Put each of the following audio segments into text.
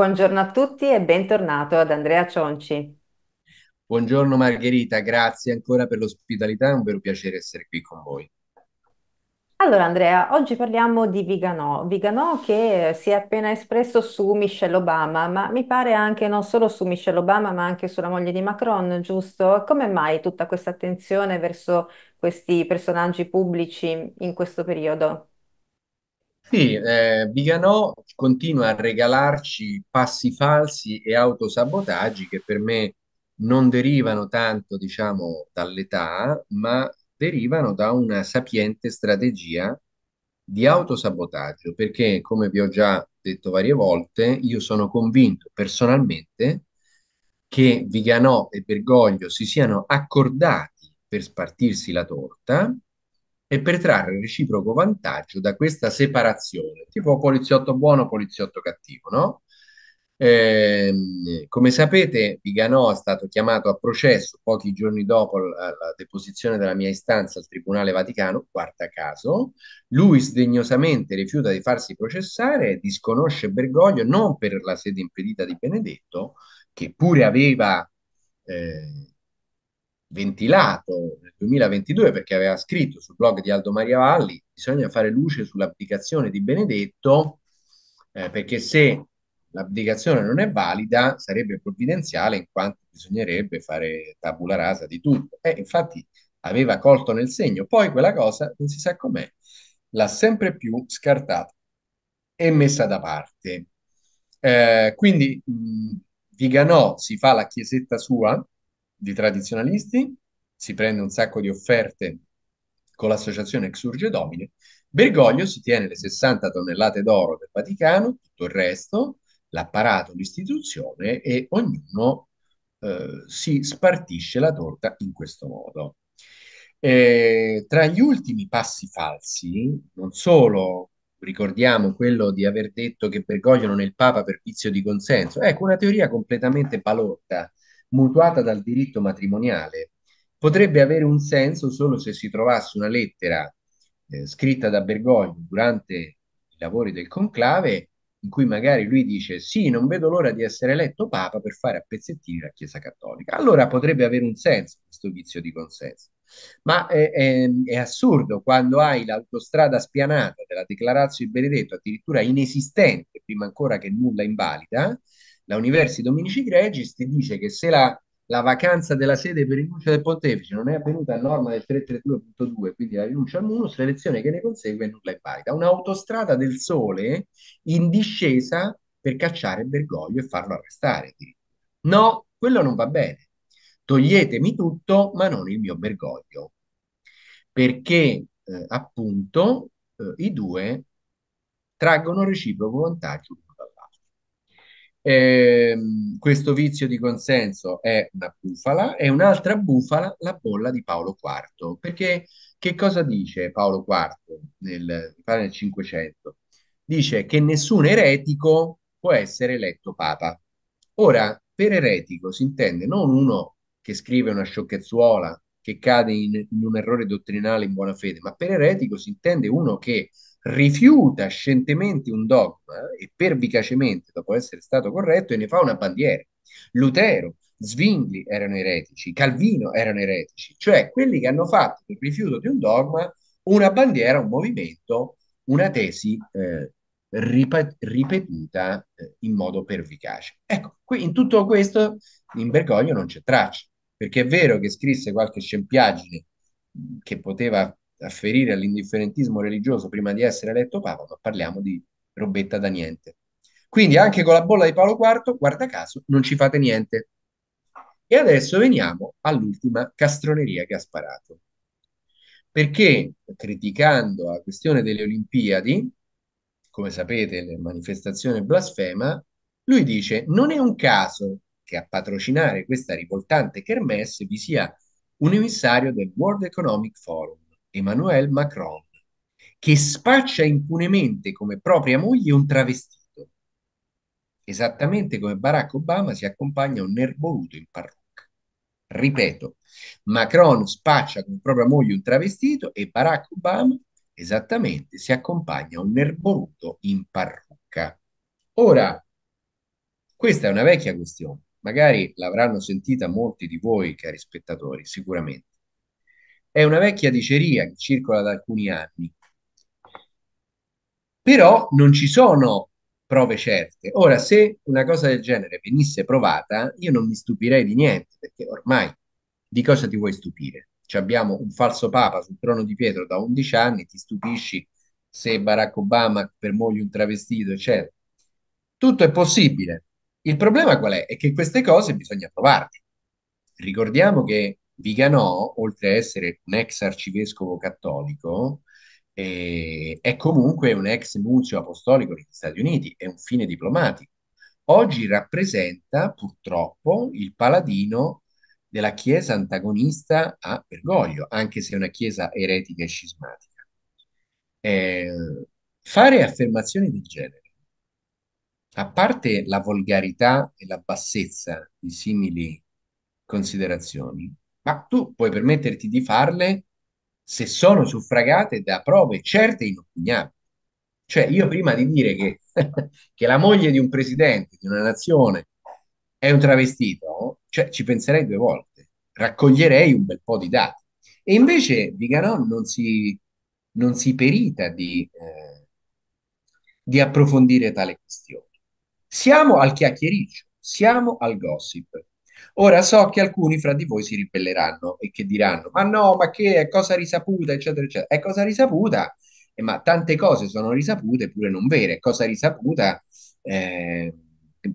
Buongiorno a tutti e bentornato ad Andrea Cionci. Buongiorno Margherita, grazie ancora per l'ospitalità, è un vero piacere essere qui con voi. Allora Andrea, oggi parliamo di Viganò, Viganò che si è appena espresso su Michelle Obama, ma mi pare anche non solo su Michelle Obama, ma anche sulla moglie di Macron, giusto? Come mai tutta questa attenzione verso questi personaggi pubblici in questo periodo? Sì, eh, Biganò continua a regalarci passi falsi e autosabotaggi che per me non derivano tanto, diciamo, dall'età, ma derivano da una sapiente strategia di autosabotaggio, perché come vi ho già detto varie volte, io sono convinto personalmente che Viganò e Bergoglio si siano accordati per spartirsi la torta e per trarre reciproco vantaggio da questa separazione, tipo poliziotto buono, poliziotto cattivo, no? Eh, come sapete, Viganò è stato chiamato a processo pochi giorni dopo la, la deposizione della mia istanza al Tribunale Vaticano, quarta caso. Lui sdegnosamente rifiuta di farsi processare, disconosce Bergoglio non per la sede impedita di Benedetto, che pure aveva eh, ventilato nel 2022 perché aveva scritto sul blog di Aldo Maria Valli bisogna fare luce sull'abdicazione di Benedetto eh, perché se l'abdicazione non è valida sarebbe provvidenziale in quanto bisognerebbe fare tabula rasa di tutto e eh, infatti aveva colto nel segno poi quella cosa non si sa com'è l'ha sempre più scartata e messa da parte eh, quindi mh, Viganò si fa la chiesetta sua di tradizionalisti, si prende un sacco di offerte con l'associazione Exurge Domine, Bergoglio si tiene le 60 tonnellate d'oro del Vaticano, tutto il resto, l'apparato, l'istituzione e ognuno eh, si spartisce la torta in questo modo. Eh, tra gli ultimi passi falsi, non solo ricordiamo quello di aver detto che Bergoglio non è il Papa per vizio di consenso, ecco una teoria completamente balorda mutuata dal diritto matrimoniale, potrebbe avere un senso solo se si trovasse una lettera eh, scritta da Bergoglio durante i lavori del conclave in cui magari lui dice sì, non vedo l'ora di essere eletto Papa per fare a pezzettini la Chiesa Cattolica. Allora potrebbe avere un senso questo vizio di consenso. Ma è, eh, è, è assurdo quando hai l'autostrada spianata della Declarazio di Benedetto, addirittura inesistente, prima ancora che nulla invalida, la Universi Dominici Gregis ti dice che se la, la vacanza della sede per rinuncia del pontefice non è avvenuta a norma del 332.2, quindi la rinuncia al munus, l'elezione che ne consegue nulla è valida. Un'autostrada del sole in discesa per cacciare Bergoglio e farlo arrestare. No, quello non va bene. Toglietemi tutto, ma non il mio Bergoglio. Perché eh, appunto eh, i due traggono reciproco vantaggio eh, questo vizio di consenso è una bufala e un'altra bufala la bolla di Paolo IV. Perché che cosa dice Paolo IV nel, nel 500? Dice che nessun eretico può essere eletto papa. Ora, per eretico si intende non uno che scrive una sciocchezzuola che cade in, in un errore dottrinale in buona fede, ma per eretico si intende uno che rifiuta scientemente un dogma e pervicacemente, dopo essere stato corretto, e ne fa una bandiera. Lutero, Zwingli erano eretici, Calvino erano eretici, cioè quelli che hanno fatto il rifiuto di un dogma una bandiera, un movimento, una tesi eh, ripa- ripetuta eh, in modo pervicace. Ecco, qui, in tutto questo in Bergoglio non c'è traccia perché è vero che scrisse qualche scempiaggine che poteva afferire all'indifferentismo religioso prima di essere eletto Papa, ma parliamo di robetta da niente. Quindi anche con la bolla di Paolo IV, guarda caso, non ci fate niente. E adesso veniamo all'ultima castroneria che ha sparato. Perché criticando la questione delle Olimpiadi, come sapete, la manifestazione blasfema, lui dice non è un caso che a patrocinare questa rivoltante kermesse vi sia un emissario del World Economic Forum, Emmanuel Macron, che spaccia impunemente come propria moglie un travestito, esattamente come Barack Obama si accompagna a un nervoluto in parrucca. Ripeto, Macron spaccia con propria moglie un travestito e Barack Obama esattamente si accompagna a un nervoluto in parrucca. Ora, questa è una vecchia questione magari l'avranno sentita molti di voi, cari spettatori, sicuramente. È una vecchia diceria che circola da alcuni anni, però non ci sono prove certe. Ora, se una cosa del genere venisse provata, io non mi stupirei di niente, perché ormai di cosa ti vuoi stupire? Ci abbiamo un falso papa sul trono di Pietro da 11 anni, ti stupisci se Barack Obama per moglie un travestito, eccetera. Tutto è possibile, il problema qual è? È che queste cose bisogna provarle. Ricordiamo che Viganò, oltre a essere un ex arcivescovo cattolico, eh, è comunque un ex nunzio apostolico negli Stati Uniti, è un fine diplomatico. Oggi rappresenta purtroppo il paladino della Chiesa antagonista a Bergoglio, anche se è una Chiesa eretica e scismatica. Eh, fare affermazioni del genere a parte la volgarità e la bassezza di simili considerazioni, ma tu puoi permetterti di farle se sono suffragate da prove certe e inoppugnabili. Cioè, io prima di dire che, che la moglie di un presidente di una nazione è un travestito, cioè, ci penserei due volte, raccoglierei un bel po' di dati. E invece Viganò non si, non si perita di, eh, di approfondire tale questione. Siamo al chiacchiericcio, siamo al gossip. Ora so che alcuni fra di voi si ribelleranno e che diranno: Ma no, ma che è cosa risaputa, eccetera, eccetera. È cosa risaputa, eh, ma tante cose sono risapute pure non vere. È cosa risaputa, eh,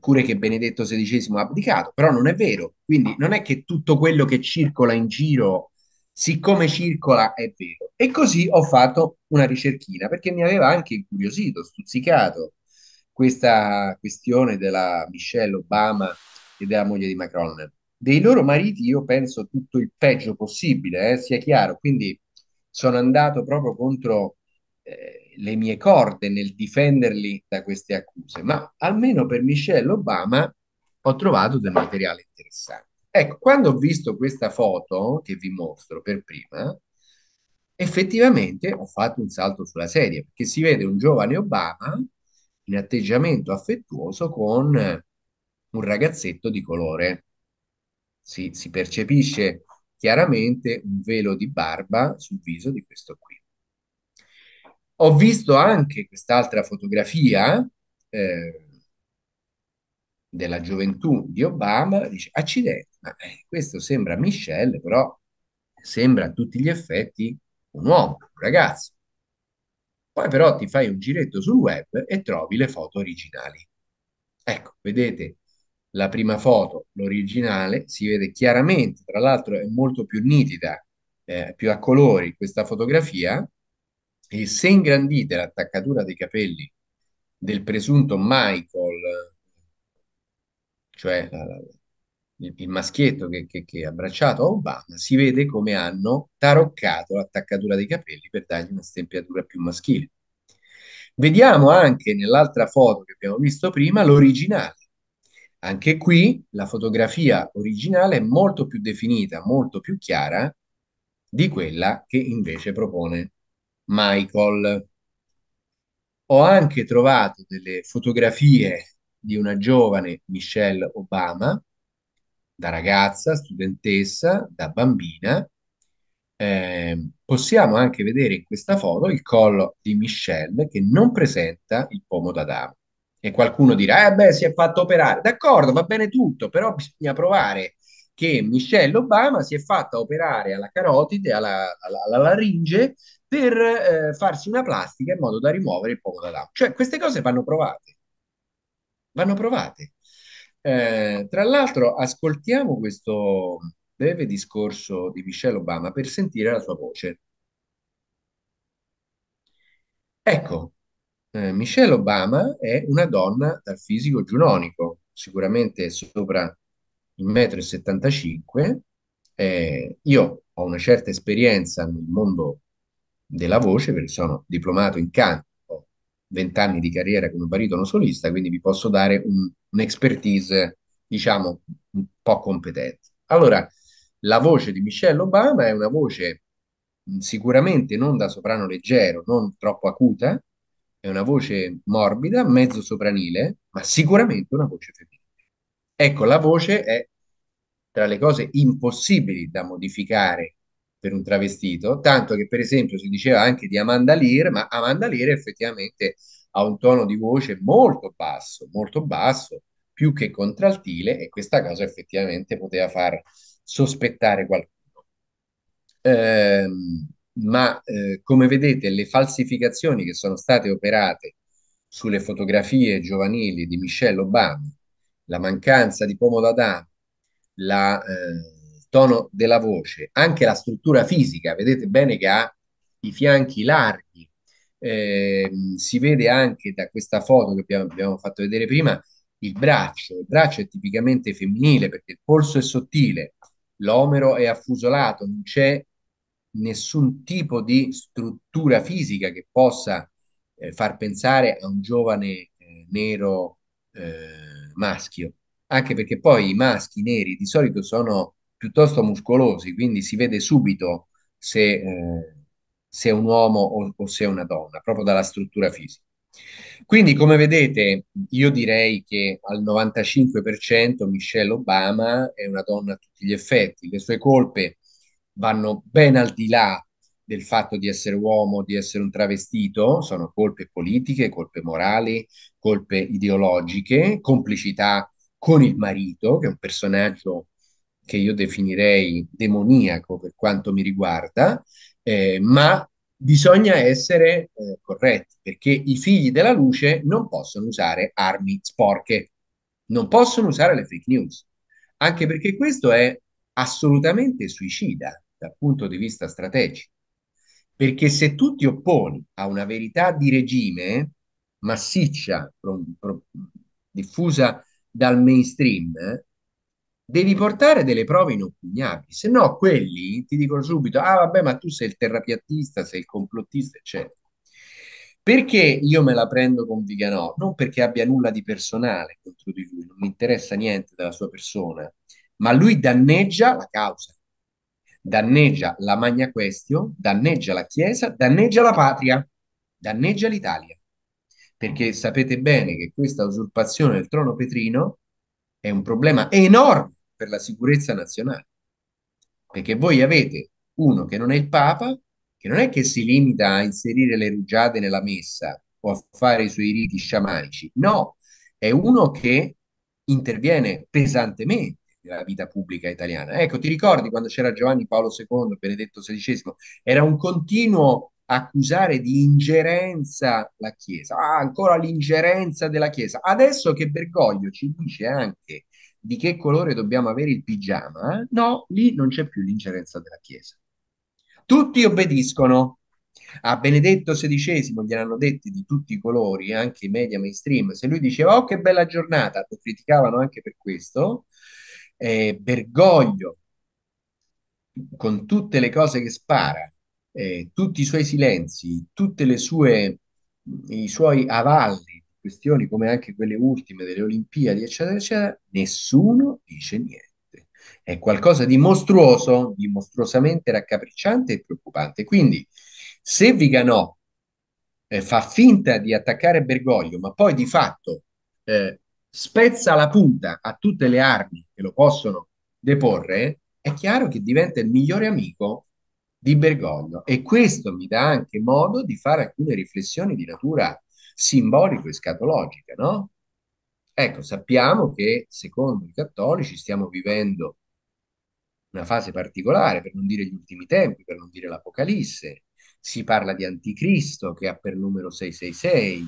pure che Benedetto XVI ha abdicato, però non è vero. Quindi non è che tutto quello che circola in giro, siccome circola, è vero. E così ho fatto una ricerchina perché mi aveva anche incuriosito, stuzzicato questa questione della Michelle Obama e della moglie di Macron. Dei loro mariti io penso tutto il peggio possibile, eh, sia chiaro, quindi sono andato proprio contro eh, le mie corde nel difenderli da queste accuse, ma almeno per Michelle Obama ho trovato del materiale interessante. Ecco, quando ho visto questa foto che vi mostro per prima, effettivamente ho fatto un salto sulla sedia, perché si vede un giovane Obama in atteggiamento affettuoso con eh, un ragazzetto di colore. Si, si percepisce chiaramente un velo di barba sul viso di questo qui. Ho visto anche quest'altra fotografia eh, della gioventù di Obama, dice accidenti, ma eh, questo sembra Michelle, però sembra a tutti gli effetti un uomo, un ragazzo. Poi però ti fai un giretto sul web e trovi le foto originali. Ecco, vedete la prima foto, l'originale, si vede chiaramente, tra l'altro è molto più nitida, eh, più a colori questa fotografia, e se ingrandite l'attaccatura dei capelli del presunto Michael, cioè la, la, il, il maschietto che, che, che, è abbracciato a Obama, si vede come hanno taroccato l'attaccatura dei capelli per dargli una stempiatura più maschile. Vediamo anche nell'altra foto che abbiamo visto prima l'originale. Anche qui la fotografia originale è molto più definita, molto più chiara di quella che invece propone Michael. Ho anche trovato delle fotografie di una giovane Michelle Obama da ragazza, studentessa, da bambina. Eh, possiamo anche vedere in questa foto il collo di Michelle che non presenta il pomo d'Adamo. E qualcuno dirà, eh beh, si è fatto operare. D'accordo, va bene tutto, però bisogna provare che Michelle Obama si è fatta operare alla carotide, alla, alla, alla laringe, per eh, farsi una plastica in modo da rimuovere il pomo d'Adamo. Cioè, queste cose vanno provate. Vanno provate. Eh, tra l'altro, ascoltiamo questo breve discorso di Michelle Obama per sentire la sua voce. Ecco, eh, Michelle Obama è una donna dal fisico giunonico, sicuramente sopra il 1,75 m. Eh, io ho una certa esperienza nel mondo della voce perché sono diplomato in canto vent'anni di carriera come baritono solista, quindi vi posso dare un, un'expertise, diciamo, un po' competente. Allora, la voce di Michelle Obama è una voce sicuramente non da soprano leggero, non troppo acuta, è una voce morbida, mezzo sopranile, ma sicuramente una voce femminile. Ecco, la voce è tra le cose impossibili da modificare per un travestito, tanto che per esempio si diceva anche di Amanda Lear, ma Amanda Lear effettivamente ha un tono di voce molto basso, molto basso, più che contraltile e questa cosa effettivamente poteva far sospettare qualcuno. Eh, ma eh, come vedete le falsificazioni che sono state operate sulle fotografie giovanili di Michelle Obama, la mancanza di pomodadame, la... Eh, tono della voce, anche la struttura fisica, vedete bene che ha i fianchi larghi, eh, si vede anche da questa foto che abbiamo, abbiamo fatto vedere prima il braccio, il braccio è tipicamente femminile perché il polso è sottile, l'omero è affusolato, non c'è nessun tipo di struttura fisica che possa eh, far pensare a un giovane eh, nero eh, maschio, anche perché poi i maschi neri di solito sono piuttosto muscolosi, quindi si vede subito se, eh, se è un uomo o, o, se è una donna, proprio dalla struttura fisica. Quindi, come vedete, io direi che al 95% Michelle Obama è una donna a tutti gli effetti, le sue colpe vanno ben al di là del fatto di essere uomo, di essere un travestito, sono colpe politiche, colpe morali, colpe ideologiche, complicità con il marito, che è un personaggio che io definirei demoniaco per quanto mi riguarda, eh, ma bisogna essere eh, corretti perché i figli della luce non possono usare armi sporche, non possono usare le fake news, anche perché questo è assolutamente suicida dal punto di vista strategico. Perché se tu ti opponi a una verità di regime massiccia, pro, pro, diffusa dal mainstream, eh, devi portare delle prove inoppugnabili, se no quelli ti dicono subito, ah vabbè, ma tu sei il terrapiattista, sei il complottista, eccetera. Perché io me la prendo con Viganò? Non perché abbia nulla di personale contro di lui, non mi interessa niente della sua persona, ma lui danneggia la causa, danneggia la magna question, danneggia la Chiesa, danneggia la patria, danneggia l'Italia. Perché sapete bene che questa usurpazione del trono petrino è un problema enorme per la sicurezza nazionale. Perché voi avete uno che non è il Papa, che non è che si limita a inserire le rugiade nella messa o a fare i suoi riti sciamanici, no, è uno che interviene pesantemente nella vita pubblica italiana. Ecco, ti ricordi quando c'era Giovanni Paolo II, Benedetto XVI, era un continuo accusare di ingerenza la Chiesa. Ah, ancora l'ingerenza della Chiesa. Adesso che Bergoglio ci dice anche di che colore dobbiamo avere il pigiama, eh? no, lì non c'è più l'ingerenza della Chiesa. Tutti obbediscono. A Benedetto XVI gliel'hanno detti di tutti i colori, anche i media mainstream. Se lui diceva oh che bella giornata, lo criticavano anche per questo. Eh, Bergoglio, con tutte le cose che spara, eh, tutti i suoi silenzi, tutti i suoi avalli, questioni come anche quelle ultime delle Olimpiadi, eccetera, eccetera, nessuno dice niente. È qualcosa di mostruoso, di mostruosamente raccapricciante e preoccupante. Quindi, se Viganò eh, fa finta di attaccare Bergoglio, ma poi di fatto eh, spezza la punta a tutte le armi che lo possono deporre, è chiaro che diventa il migliore amico di Bergoglio e questo mi dà anche modo di fare alcune riflessioni di natura simbolico e scatologica, no? Ecco, sappiamo che secondo i cattolici stiamo vivendo una fase particolare, per non dire gli ultimi tempi, per non dire l'Apocalisse. Si parla di Anticristo che ha per numero 666.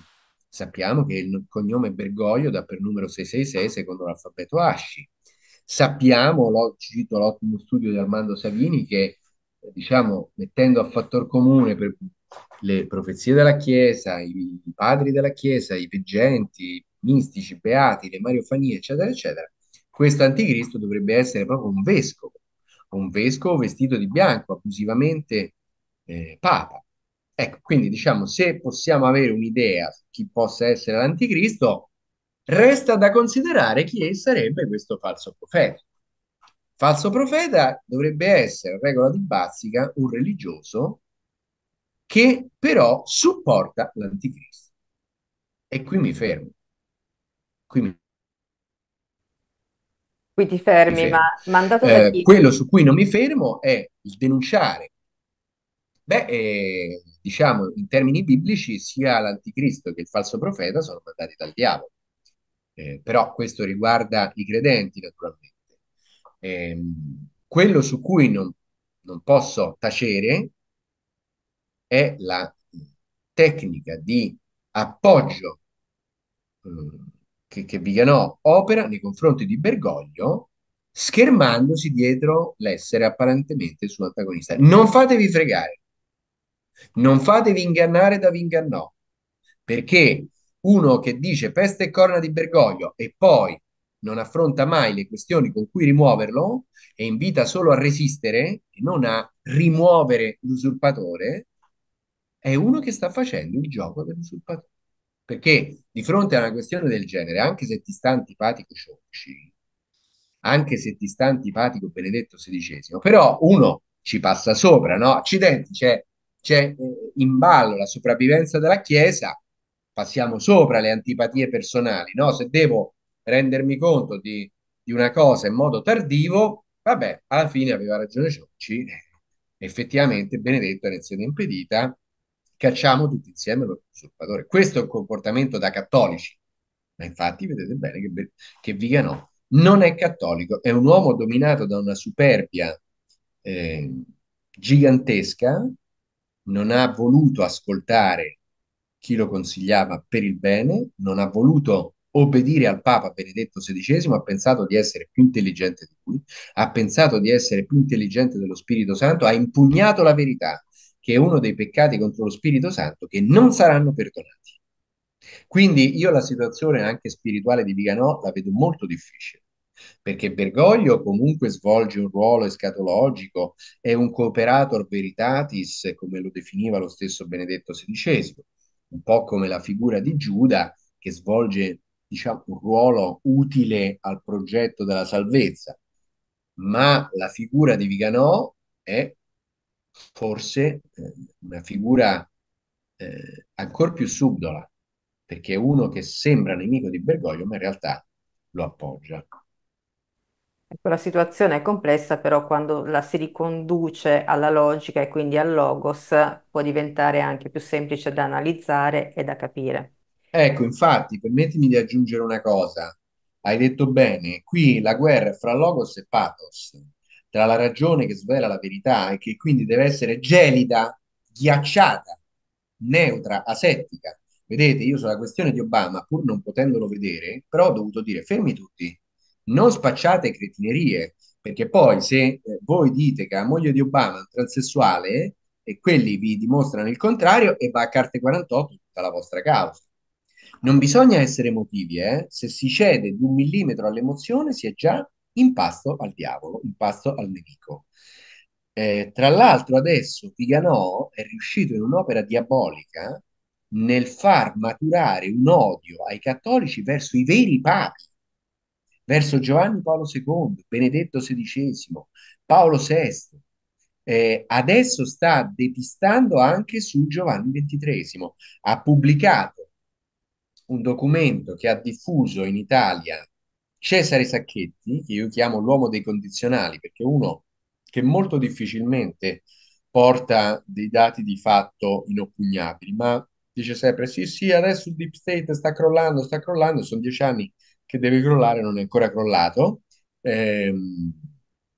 Sappiamo che il cognome Bergoglio dà per numero 666 secondo l'alfabeto Asci. Sappiamo, l'ho citato l'ottimo studio di Armando Savini, che eh, diciamo, mettendo a fattor comune le profezie della Chiesa, i, i, padri della Chiesa, i veggenti, i mistici, beati, le mariofanie, eccetera, eccetera, questo anticristo dovrebbe essere proprio un vescovo, un vescovo vestito di bianco, abusivamente eh, papa. Ecco, quindi diciamo, se possiamo avere un'idea su chi possa essere l'anticristo, resta da considerare chi sarebbe questo falso profeta. Falso profeta dovrebbe essere, regola di Bazzica, un religioso che però supporta l'anticristo. E qui mi fermo. Qui, mi... qui ti fermi, fermo. ma mandato da eh, chi? quello su cui non mi fermo è il denunciare. Beh, eh, diciamo, in termini biblici, sia l'anticristo che il falso profeta sono mandati dal diavolo. Eh, però questo riguarda i credenti, naturalmente ehm, quello su cui non, non posso tacere è la tecnica di appoggio eh, che, che Viganò opera nei confronti di Bergoglio schermandosi dietro l'essere apparentemente suo antagonista. Non fatevi fregare, non fatevi ingannare da Vingannò, perché uno che dice peste e corna di Bergoglio e poi non affronta mai le questioni con cui rimuoverlo e invita solo a resistere e non a rimuovere l'usurpatore, è uno che sta facendo il gioco dell'usurpatore. Perché di fronte a una questione del genere, anche se ti sta antipatico Ciocci, anche se ti sta antipatico Benedetto XVI, però uno ci passa sopra, no? Accidenti, c'è, c'è eh, in ballo la sopravvivenza della Chiesa, passiamo sopra le antipatie personali, no? Se devo rendermi conto di, di una cosa in modo tardivo, vabbè, alla fine aveva ragione Ciocci, effettivamente Benedetto è lezione impedita, cacciamo tutti insieme lo usurpatore. Questo è un comportamento da cattolici, ma infatti vedete bene che, che Viganò non è cattolico, è un uomo dominato da una superbia eh, gigantesca, non ha voluto ascoltare chi lo consigliava per il bene, non ha voluto obbedire al Papa Benedetto XVI ha pensato di essere più intelligente di lui, ha pensato di essere più intelligente dello Spirito Santo, ha impugnato la verità, che è uno dei peccati contro lo Spirito Santo, che non saranno perdonati. Quindi io la situazione anche spirituale di Viganò la vedo molto difficile, perché Bergoglio comunque svolge un ruolo escatologico, è un cooperator veritatis, come lo definiva lo stesso Benedetto XVI, un po' come la figura di Giuda che svolge diciamo, un ruolo utile al progetto della salvezza, ma la figura di Viganò è forse eh, una figura eh, ancora più subdola, perché è uno che sembra nemico di Bergoglio, ma in realtà lo appoggia. Ecco, la situazione è complessa, però quando la si riconduce alla logica e quindi al logos, può diventare anche più semplice da analizzare e da capire. Ecco, infatti, permettimi di aggiungere una cosa. Hai detto bene, qui la guerra è fra logos e pathos, tra la ragione che svela la verità e che quindi deve essere gelida, ghiacciata, neutra, asettica. Vedete, io sulla questione di Obama, pur non potendolo vedere, però ho dovuto dire fermi tutti, non spacciate cretinerie, perché poi se eh, voi dite che la moglie di Obama è un transessuale e quelli vi dimostrano il contrario e va a carte 48 tutta la vostra causa. Non bisogna essere emotivi, eh? se si cede di un millimetro all'emozione si è già in pasto al diavolo, in pasto al nemico. Eh, tra l'altro adesso Viganò è riuscito in un'opera diabolica nel far maturare un odio ai cattolici verso i veri papi, verso Giovanni Paolo II, Benedetto XVI, Paolo VI. Eh, adesso sta depistando anche su Giovanni XXIII. Ha pubblicato un documento che ha diffuso in Italia Cesare Sacchetti, che io chiamo l'uomo dei condizionali, perché uno che molto difficilmente porta dei dati di fatto inoppugnabili, ma dice sempre sì, sì, adesso il deep state sta crollando, sta crollando, sono dieci anni che deve crollare, non è ancora crollato. Ehm,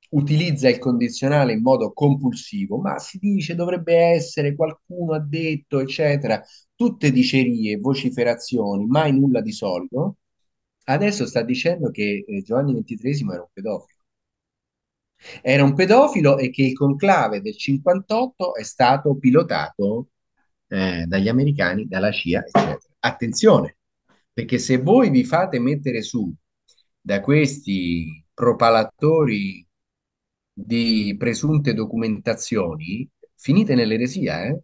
utilizza il condizionale in modo compulsivo, ma si dice dovrebbe essere, qualcuno ha detto, eccetera, tutte dicerie, vociferazioni, mai nulla di solido, adesso sta dicendo che eh, Giovanni XXIII era un pedofilo. Era un pedofilo e che il conclave del 58 è stato pilotato eh, dagli americani, dalla CIA, eccetera. Attenzione, perché se voi vi fate mettere su da questi propalatori di presunte documentazioni, finite nell'eresia, eh?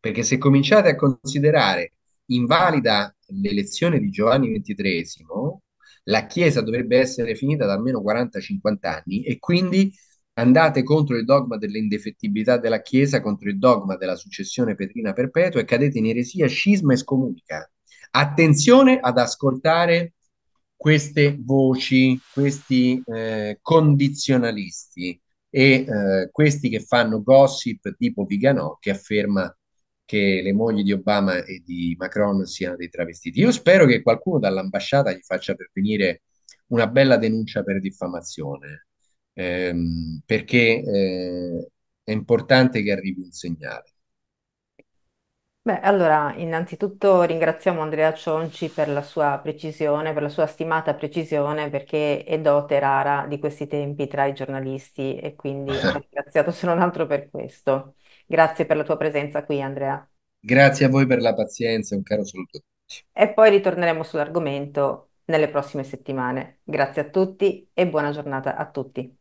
perché se cominciate a considerare invalida l'elezione di Giovanni XXIII, la Chiesa dovrebbe essere finita da almeno 40-50 anni e quindi andate contro il dogma dell'indefettibilità della Chiesa, contro il dogma della successione petrina perpetua e cadete in eresia, scisma e scomunica. Attenzione ad ascoltare queste voci, questi eh, condizionalisti, e eh, questi che fanno gossip tipo Viganò che afferma che le mogli di Obama e di Macron siano dei travestiti. Io spero che qualcuno dall'ambasciata gli faccia pervenire una bella denuncia per diffamazione, ehm, perché eh, è importante che arrivi un segnale. Beh, allora, innanzitutto ringraziamo Andrea Cionci per la sua precisione, per la sua stimata precisione, perché è dote rara di questi tempi tra i giornalisti e quindi va ringraziato se non altro per questo. Grazie per la tua presenza qui, Andrea. Grazie a voi per la pazienza, un caro saluto a tutti. E poi ritorneremo sull'argomento nelle prossime settimane. Grazie a tutti e buona giornata a tutti.